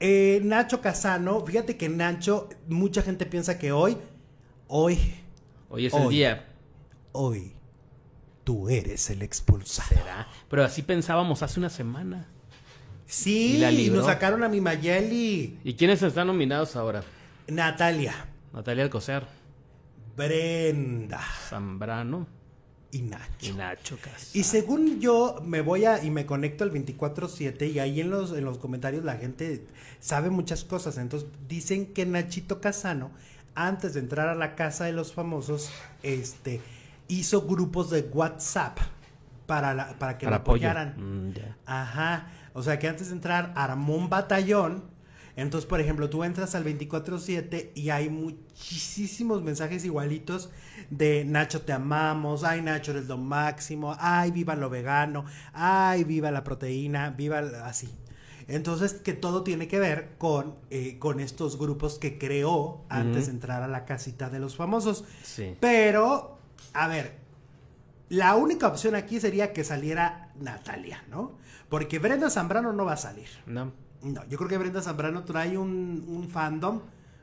Eh, Nacho Casano. Fíjate que Nacho, mucha gente piensa que hoy, hoy. Hoy es el día. Hoy, tú eres el expulsado. Pero así pensábamos hace una semana. Sí, y, nos sacaron a mi Mayeli. ¿Y quiénes están nominados ahora? Natalia. Natalia Alcocer. Brenda. Zambrano y Nacho. Y Nacho Y según yo me voy a y me conecto al 24/7 y ahí en los en los comentarios la gente sabe muchas cosas, entonces dicen que Nachito Casano antes de entrar a la casa de los famosos este hizo grupos de WhatsApp para para que lo apoyaran. Mm, Ajá. O sea, que antes de entrar armó un batallón entonces, por ejemplo, tú entras al 24-7 y hay muchísimos mensajes igualitos de Nacho te amamos, ay Nacho eres lo máximo, ay viva lo vegano, ay viva la proteína, viva así. Entonces, que todo tiene que ver con, eh, con estos grupos que creó antes de entrar a la casita de los famosos. Sí. Pero, a ver, la única opción aquí sería que saliera Natalia, ¿no? Porque Brenda Zambrano no va a salir. No. No, yo creo que Brenda Zambrano trae un, fandom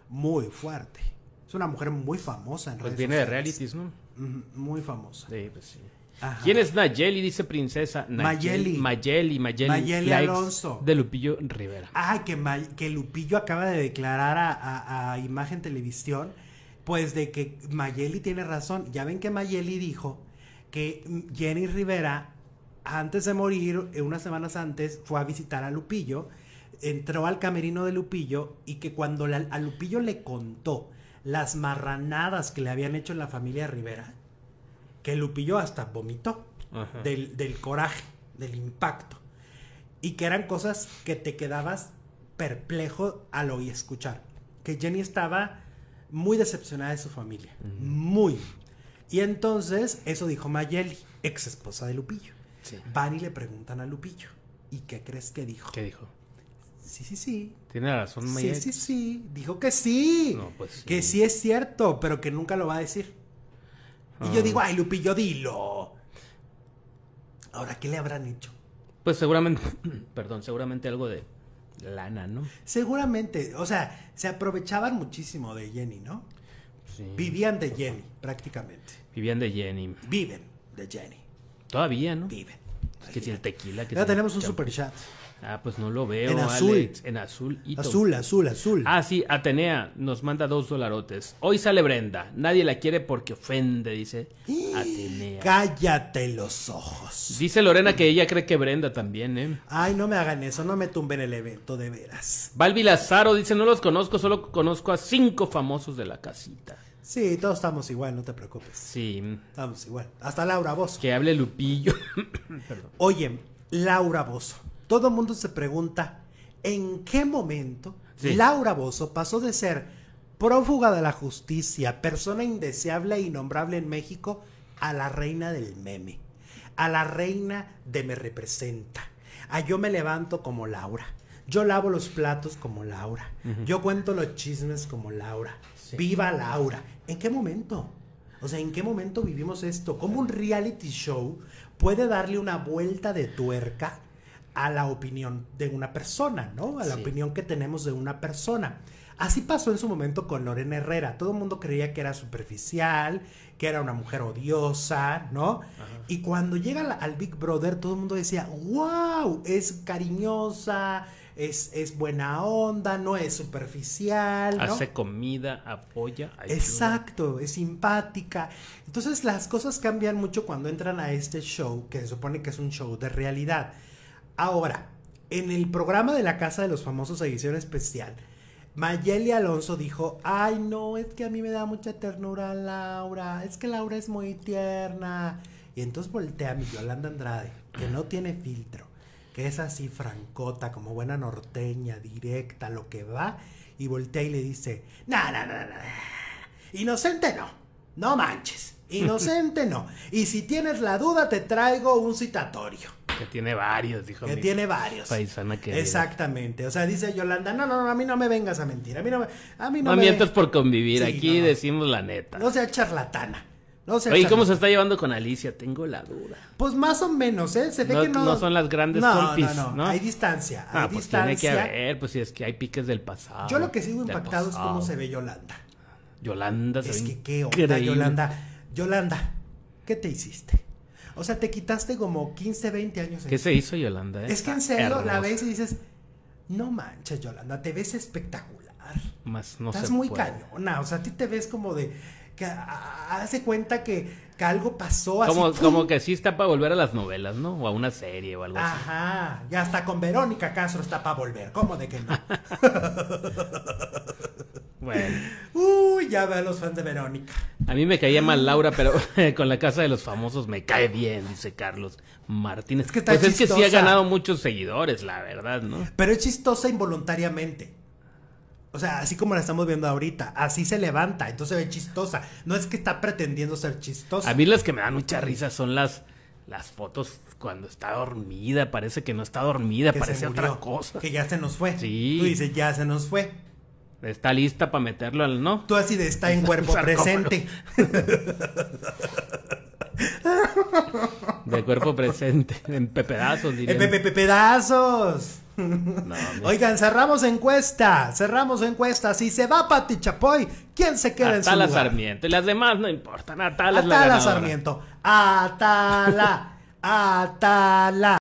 muy fuerte. Es una mujer muy famosa en Pues viene de realities, ¿no? Muy famosa. Sí, pues sí. ¿Quién es Nayeli? Dice princesa. Nayeli. Nayeli, Mayeli, Mayeli. Alonso. De Lupillo Rivera. Ah, que, que Lupillo acaba de declarar a, Imagen Televisión, pues de que Mayeli tiene razón. Ya ven que Mayeli dijo que Jenny Rivera, antes de morir, unas semanas antes, fue a visitar a Lupillo entró al camerino de Lupillo y que cuando a Lupillo le contó las marranadas que le habían hecho en la familia Rivera, que Lupillo hasta vomitó del, coraje, del impacto. Y que eran cosas que te quedabas perplejo al oír escuchar. Que Jenny estaba muy decepcionada de su familia. Muy. Y entonces, eso dijo Mayeli, ex esposa de Lupillo. Van y le preguntan a Lupillo. ¿Y qué crees que dijo? ¿Qué dijo? sí, sí, sí. Tiene razón, Mayer? Sí, sí, sí. Dijo que sí. Pues que sí. es cierto, pero que nunca lo va a decir. Y yo ah. digo, ay, Lupillo, dilo. Ahora, ¿qué le habrán dicho? Pues seguramente, perdón, seguramente algo de lana, ¿no? Seguramente, o sea, se aprovechaban muchísimo de Jenny, ¿no? Sí. Vivían de Jenny, prácticamente. Vivían de Jenny. Viven de Jenny. Todavía, ¿no? Viven. Pues que si el tequila. Que ya tenemos un super chat. Ah, pues no lo veo. En azul. En azul. Azul, azul, azul. Ah, sí, Atenea nos manda dos dolarotes. Hoy sale Brenda. Nadie la quiere porque ofende, dice Atenea. Cállate los ojos. Dice Lorena que ella cree que Brenda también, ¿eh? Ay, no me hagan eso, no me tumben el evento, de veras. Balbi Lazaro dice: No los conozco, solo conozco a cinco famosos de la casita. Sí, todos estamos igual, no te preocupes. Sí. Estamos igual. Hasta Laura Bozo. Que hable Lupillo. Oye, Laura Bozo. Todo el mundo se pregunta en qué momento Laura Bozo pasó de ser prófuga de la justicia, persona indeseable e innombrable en México, a la reina del meme, a la reina de me representa, a yo me levanto como Laura, yo lavo los platos como Laura, yo cuento los chismes como Laura, Viva Laura. ¿En qué momento? O sea, ¿en qué momento vivimos esto? ¿Cómo un reality show puede darle una vuelta de tuerca a la opinión de una persona, ¿no? A la opinión que tenemos de una persona. Así pasó en su momento con Lorena Herrera. Todo el mundo creía que era superficial, que era una mujer odiosa, ¿no? Y cuando llega al, Big Brother, todo el mundo decía, wow, es cariñosa, es, buena onda, no es superficial. ¿no? Hace comida, apoya. Exacto, es simpática. Entonces las cosas cambian mucho cuando entran a este show, que se supone que es un show de realidad. Ahora, en el programa de la Casa de los Famosos edición especial, Mayeli Alonso dijo, ay no, es que a mí me da mucha ternura Laura, es que Laura es muy tierna. Y entonces voltea a mi Yolanda Andrade, que no tiene filtro es así francota, como buena norteña, directa, lo que va, y voltea y le dice, no, no, no, no, inocente no, no manches, inocente no, y si tienes la duda te traigo un citatorio. Que tiene varios, dijo. Que tiene varios. Paisana que. Exactamente. O sea, dice Yolanda, no, no, no, a mí no me vengas a mentir. A mí no me. A no, por convivir. Aquí decimos la neta. No sea charlatana. No Oye, ¿cómo se está llevando con Alicia? Tengo la duda. Pues más o menos, ¿eh? Se ve que no. No son las grandes no, no, no, no, Hay distancia. Hay ah, pues Tiene que haber, pues si es que hay piques del pasado. Yo lo que sigo impactado es cómo se ve Yolanda. Yolanda se Es que qué onda, Yolanda. Yolanda, ¿qué te hiciste? O sea, te quitaste como 15, 20 años. ¿Qué se hizo Yolanda? Es que en serio la ves y dices, no manches, Yolanda, te ves espectacular. Más no Estás muy cañona, o sea, a ti te ves como de que hace cuenta que, algo pasó así. Como, que sí está para volver a las novelas, ¿no? O a una serie o algo así. Ajá, ya hasta con Verónica Castro está para volver, ¿cómo de que no? bueno. Uy, ya ve a los fans de Verónica. A mí me caía mal Laura, pero con la casa de los famosos me cae bien, dice Carlos Martínez. que pues es que sí ha ganado muchos seguidores, la verdad, ¿no? Pero es chistosa involuntariamente. O sea, así como la estamos viendo ahorita, así se levanta, entonces se ve chistosa. No es que está pretendiendo ser chistosa. A mí las que me dan mucha risa son las, las fotos cuando está dormida, parece que no está dormida, parece otra cosa. Que ya se nos fue. Sí. Tú dices, ya se nos fue. Está lista para meterlo al no. Tú así de está en cuerpo presente. de cuerpo presente, en pepedazos, diría. En pepedazos. No, Oigan, cerramos encuesta, cerramos encuesta. Si se va Pati Chapoy, ¿quién se queda en su lugar? Sarmiento y las demás no importan. Atala, Atala Sarmiento. Atala, Atala.